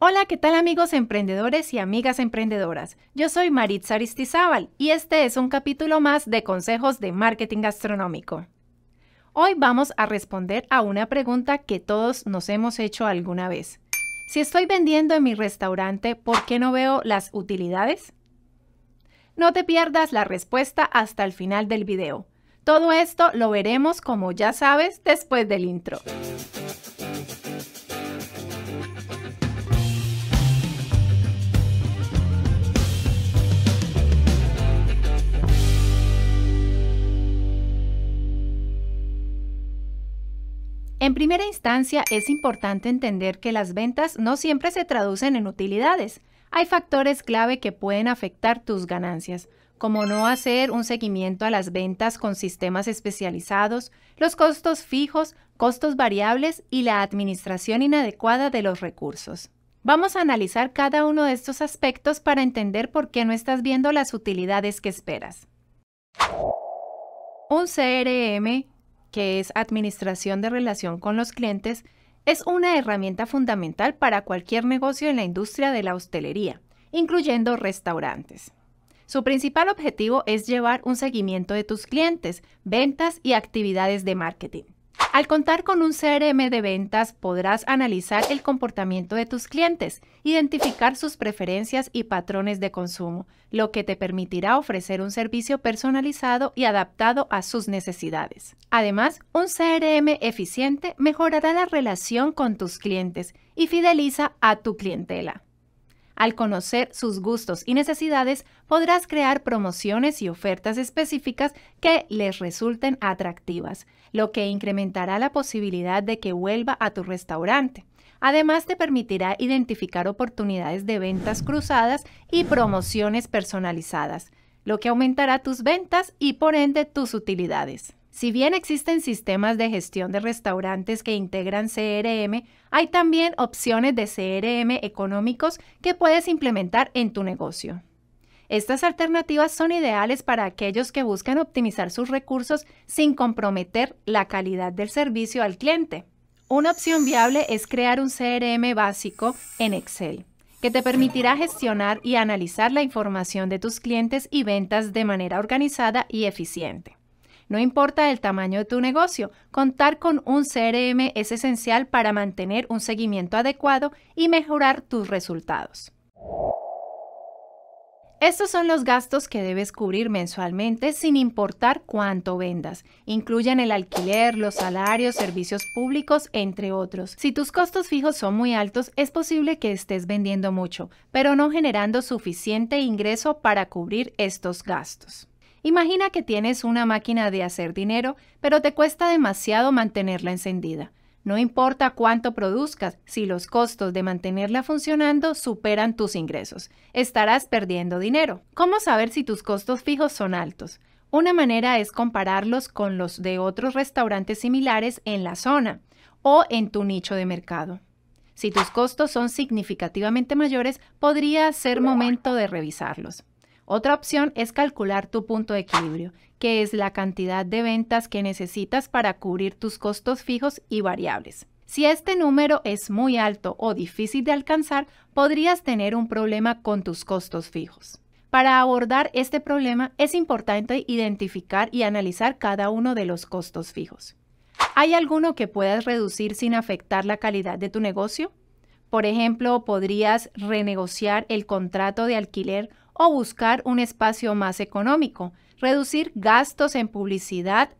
Hola, ¿qué tal amigos emprendedores y amigas emprendedoras? Yo soy Maritza Aristizábal y este es un capítulo más de Consejos de Marketing Gastronómico. Hoy vamos a responder a una pregunta que todos nos hemos hecho alguna vez. Si estoy vendiendo en mi restaurante, ¿por qué no veo las utilidades? No te pierdas la respuesta hasta el final del video. Todo esto lo veremos, como ya sabes, después del intro. En primera instancia, es importante entender que las ventas no siempre se traducen en utilidades. Hay factores clave que pueden afectar tus ganancias, como no hacer un seguimiento a las ventas con sistemas especializados, los costos fijos, costos variables y la administración inadecuada de los recursos. Vamos a analizar cada uno de estos aspectos para entender por qué no estás viendo las utilidades que esperas. Un CRM que es Administración de Relación con los Clientes, es una herramienta fundamental para cualquier negocio en la industria de la hostelería, incluyendo restaurantes. Su principal objetivo es llevar un seguimiento de tus clientes, ventas y actividades de marketing. Al contar con un CRM de ventas podrás analizar el comportamiento de tus clientes, identificar sus preferencias y patrones de consumo, lo que te permitirá ofrecer un servicio personalizado y adaptado a sus necesidades. Además, un CRM eficiente mejorará la relación con tus clientes y fideliza a tu clientela. Al conocer sus gustos y necesidades, podrás crear promociones y ofertas específicas que les resulten atractivas, lo que incrementará la posibilidad de que vuelva a tu restaurante. Además, te permitirá identificar oportunidades de ventas cruzadas y promociones personalizadas, lo que aumentará tus ventas y por ende tus utilidades. Si bien existen sistemas de gestión de restaurantes que integran CRM, hay también opciones de CRM económicos que puedes implementar en tu negocio. Estas alternativas son ideales para aquellos que buscan optimizar sus recursos sin comprometer la calidad del servicio al cliente. Una opción viable es crear un CRM básico en Excel, que te permitirá gestionar y analizar la información de tus clientes y ventas de manera organizada y eficiente. No importa el tamaño de tu negocio, contar con un CRM es esencial para mantener un seguimiento adecuado y mejorar tus resultados. Estos son los gastos que debes cubrir mensualmente sin importar cuánto vendas. Incluyen el alquiler, los salarios, servicios públicos, entre otros. Si tus costos fijos son muy altos, es posible que estés vendiendo mucho, pero no generando suficiente ingreso para cubrir estos gastos. Imagina que tienes una máquina de hacer dinero, pero te cuesta demasiado mantenerla encendida. No importa cuánto produzcas, si los costos de mantenerla funcionando superan tus ingresos, estarás perdiendo dinero. ¿Cómo saber si tus costos fijos son altos? Una manera es compararlos con los de otros restaurantes similares en la zona o en tu nicho de mercado. Si tus costos son significativamente mayores, podría ser momento de revisarlos. Otra opción es calcular tu punto de equilibrio, que es la cantidad de ventas que necesitas para cubrir tus costos fijos y variables. Si este número es muy alto o difícil de alcanzar, podrías tener un problema con tus costos fijos. Para abordar este problema es importante identificar y analizar cada uno de los costos fijos. ¿Hay alguno que puedas reducir sin afectar la calidad de tu negocio? Por ejemplo, podrías renegociar el contrato de alquiler o buscar un espacio más económico, reducir gastos en publicidad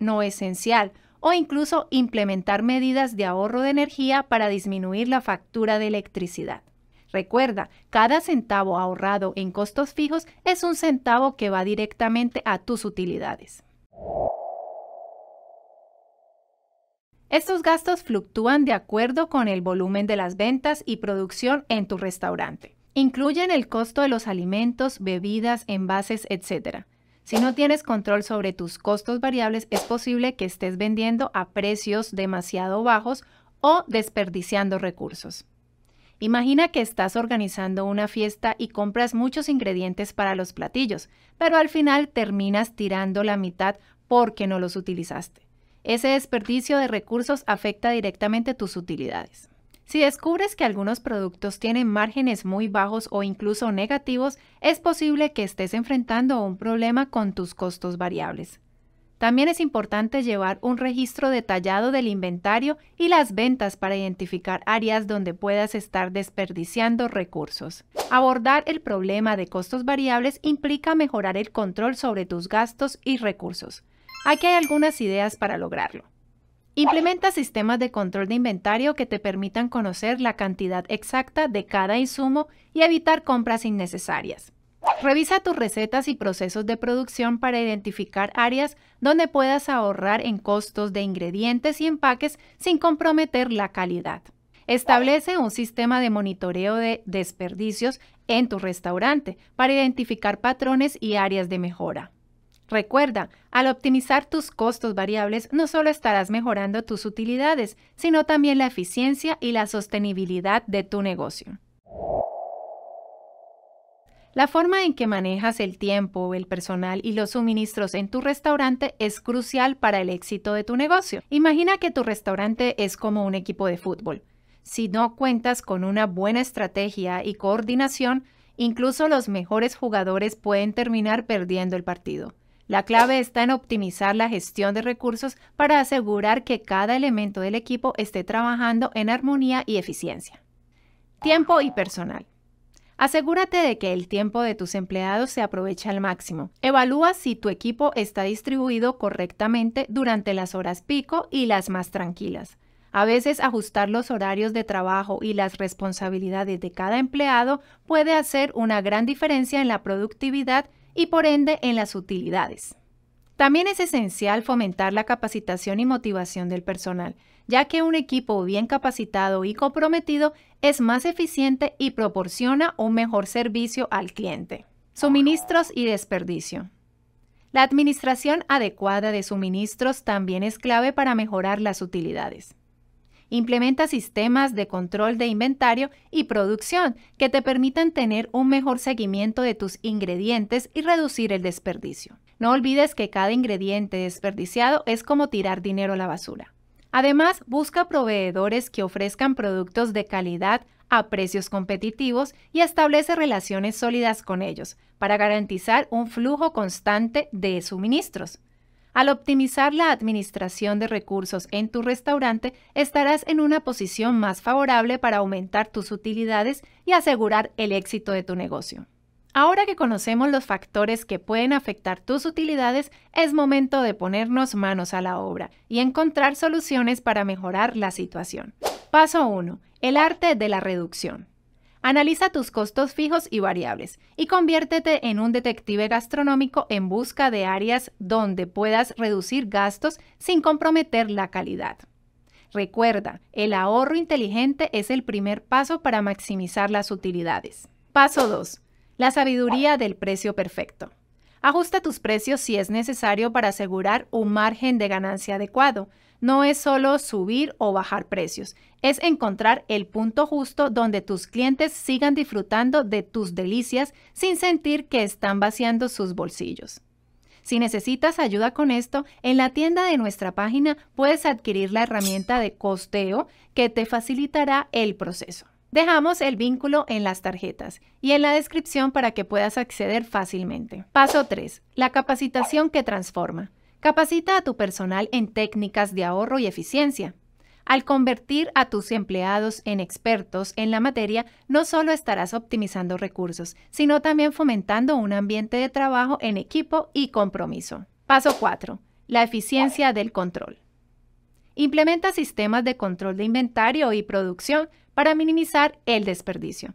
no esencial o incluso implementar medidas de ahorro de energía para disminuir la factura de electricidad. Recuerda, cada centavo ahorrado en costos fijos es un centavo que va directamente a tus utilidades. Estos gastos fluctúan de acuerdo con el volumen de las ventas y producción en tu restaurante. Incluyen el costo de los alimentos, bebidas, envases, etc. Si no tienes control sobre tus costos variables, es posible que estés vendiendo a precios demasiado bajos o desperdiciando recursos. Imagina que estás organizando una fiesta y compras muchos ingredientes para los platillos, pero al final terminas tirando la mitad porque no los utilizaste. Ese desperdicio de recursos afecta directamente tus utilidades. Si descubres que algunos productos tienen márgenes muy bajos o incluso negativos, es posible que estés enfrentando un problema con tus costos variables. También es importante llevar un registro detallado del inventario y las ventas para identificar áreas donde puedas estar desperdiciando recursos. Abordar el problema de costos variables implica mejorar el control sobre tus gastos y recursos. Aquí hay algunas ideas para lograrlo. Implementa sistemas de control de inventario que te permitan conocer la cantidad exacta de cada insumo y evitar compras innecesarias. Revisa tus recetas y procesos de producción para identificar áreas donde puedas ahorrar en costos de ingredientes y empaques sin comprometer la calidad. Establece un sistema de monitoreo de desperdicios en tu restaurante para identificar patrones y áreas de mejora. Recuerda, al optimizar tus costos variables no solo estarás mejorando tus utilidades, sino también la eficiencia y la sostenibilidad de tu negocio. La forma en que manejas el tiempo, el personal y los suministros en tu restaurante es crucial para el éxito de tu negocio. Imagina que tu restaurante es como un equipo de fútbol. Si no cuentas con una buena estrategia y coordinación, incluso los mejores jugadores pueden terminar perdiendo el partido. La clave está en optimizar la gestión de recursos para asegurar que cada elemento del equipo esté trabajando en armonía y eficiencia. Tiempo y personal. Asegúrate de que el tiempo de tus empleados se aproveche al máximo. Evalúa si tu equipo está distribuido correctamente durante las horas pico y las más tranquilas. A veces ajustar los horarios de trabajo y las responsabilidades de cada empleado puede hacer una gran diferencia en la productividad y por ende en las utilidades. También es esencial fomentar la capacitación y motivación del personal, ya que un equipo bien capacitado y comprometido es más eficiente y proporciona un mejor servicio al cliente. Suministros y desperdicio. La administración adecuada de suministros también es clave para mejorar las utilidades. Implementa sistemas de control de inventario y producción que te permitan tener un mejor seguimiento de tus ingredientes y reducir el desperdicio. No olvides que cada ingrediente desperdiciado es como tirar dinero a la basura. Además, busca proveedores que ofrezcan productos de calidad a precios competitivos y establece relaciones sólidas con ellos para garantizar un flujo constante de suministros. Al optimizar la administración de recursos en tu restaurante, estarás en una posición más favorable para aumentar tus utilidades y asegurar el éxito de tu negocio. Ahora que conocemos los factores que pueden afectar tus utilidades, es momento de ponernos manos a la obra y encontrar soluciones para mejorar la situación. Paso 1. El arte de la reducción. Analiza tus costos fijos y variables y conviértete en un detective gastronómico en busca de áreas donde puedas reducir gastos sin comprometer la calidad. Recuerda, el ahorro inteligente es el primer paso para maximizar las utilidades. Paso 2. La sabiduría del precio perfecto. Ajusta tus precios si es necesario para asegurar un margen de ganancia adecuado, no es solo subir o bajar precios, es encontrar el punto justo donde tus clientes sigan disfrutando de tus delicias sin sentir que están vaciando sus bolsillos. Si necesitas ayuda con esto, en la tienda de nuestra página puedes adquirir la herramienta de costeo que te facilitará el proceso. Dejamos el vínculo en las tarjetas y en la descripción para que puedas acceder fácilmente. Paso 3. La capacitación que transforma. Capacita a tu personal en técnicas de ahorro y eficiencia. Al convertir a tus empleados en expertos en la materia, no solo estarás optimizando recursos, sino también fomentando un ambiente de trabajo en equipo y compromiso. Paso 4. La eficiencia del control. Implementa sistemas de control de inventario y producción para minimizar el desperdicio.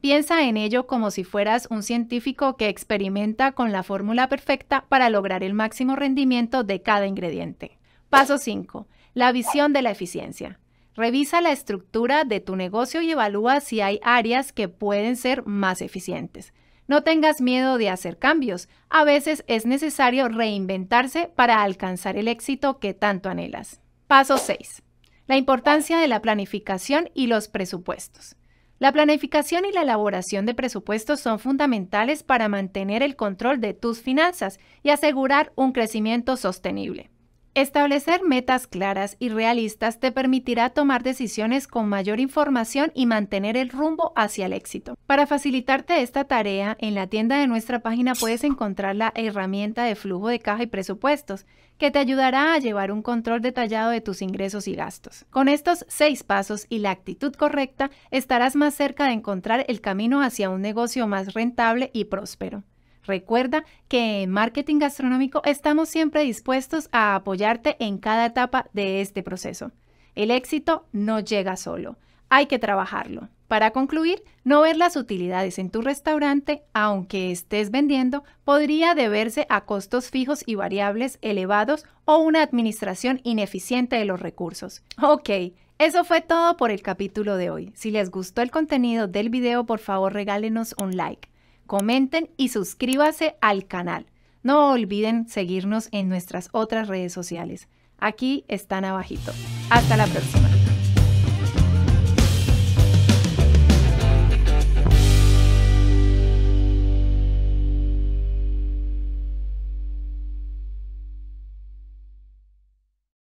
Piensa en ello como si fueras un científico que experimenta con la fórmula perfecta para lograr el máximo rendimiento de cada ingrediente. Paso 5. La visión de la eficiencia. Revisa la estructura de tu negocio y evalúa si hay áreas que pueden ser más eficientes. No tengas miedo de hacer cambios. A veces es necesario reinventarse para alcanzar el éxito que tanto anhelas. Paso 6. La importancia de la planificación y los presupuestos. La planificación y la elaboración de presupuestos son fundamentales para mantener el control de tus finanzas y asegurar un crecimiento sostenible. Establecer metas claras y realistas te permitirá tomar decisiones con mayor información y mantener el rumbo hacia el éxito. Para facilitarte esta tarea, en la tienda de nuestra página puedes encontrar la herramienta de flujo de caja y presupuestos, que te ayudará a llevar un control detallado de tus ingresos y gastos. Con estos seis pasos y la actitud correcta, estarás más cerca de encontrar el camino hacia un negocio más rentable y próspero. Recuerda que en Marketing Gastronómico estamos siempre dispuestos a apoyarte en cada etapa de este proceso. El éxito no llega solo, hay que trabajarlo. Para concluir, no ver las utilidades en tu restaurante, aunque estés vendiendo, podría deberse a costos fijos y variables elevados o una administración ineficiente de los recursos. Ok, eso fue todo por el capítulo de hoy. Si les gustó el contenido del video, por favor regálenos un like comenten y suscríbase al canal. No olviden seguirnos en nuestras otras redes sociales. Aquí están abajito. Hasta la próxima.